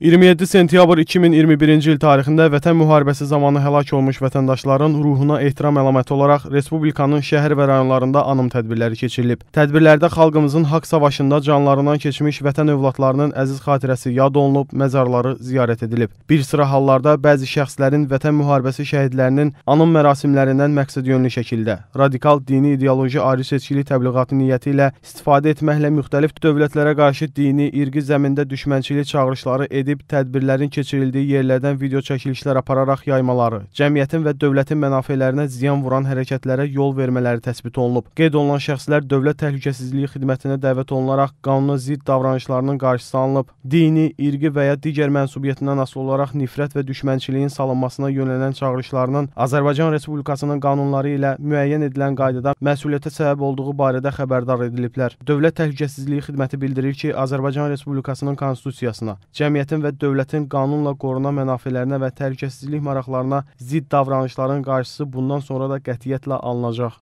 27 sentyabr 2021-ci il tarixində Vətən müharibəsi zamanı həlak olmuş vətəndaşların ruhuna ehtiram əlaməti olaraq Respublikanın şəhər və rayonlarında anım tədbirləri keçirilib. Tədbirlərdə xalqımızın haqq savaşında canlarından keçmiş vətən övladlarının əziz xatirəsi yad olunub, məzarları ziyarət edilib. Bir sıra hallarda bəzi şəxslərin vətən müharibəsi şəhidlərinin anım mərasimlərindən məqsədyönlü şəkildə radikal dini ideoloji ayrı seçkilik təbliğatı niyyəti ilə istifadə etməklə müxtəlif dövlətlərə qarşı dini, irqi zəmində düşmənçilik çağırışları edib edib tədbirlərin keçirildiyi yerlərdən video çəkilişlər apararaq yaymaları, cəmiyyətin və dövlətin mənafelərinə ziyan vuran hərəkətlərə yol vermələri təsbit olunub. Qeyd olunan şəxslər Dövlət Təhlükəsizliyi Xidmətinə dəvət olunaraq qanuna zidd davranışlarının qarşısı alınıb. Dini, irqi və ya digər mənsubiyyətindən asılı olaraq nifrət və düşmənçiliyin salınmasına yönələn çağırışlarının Azərbaycan Respublikasının qanunları ilə müəyyən edilən qaydada məsuliyyətə səbəb olduğu barədə xəbərdar ediliblər. Dövlət Təhlükəsizliyi Xidməti bildirir ki, Azərbaycan Respublikasının konstitusiyasına, cəmiyyətin şəxslərin və dövlətin qanunla qorunan mənafelərinə və təhlükəsizlik maraqlarına zidd davranışların qarşısı bundan sonra da qətiyyətlə alınacaq.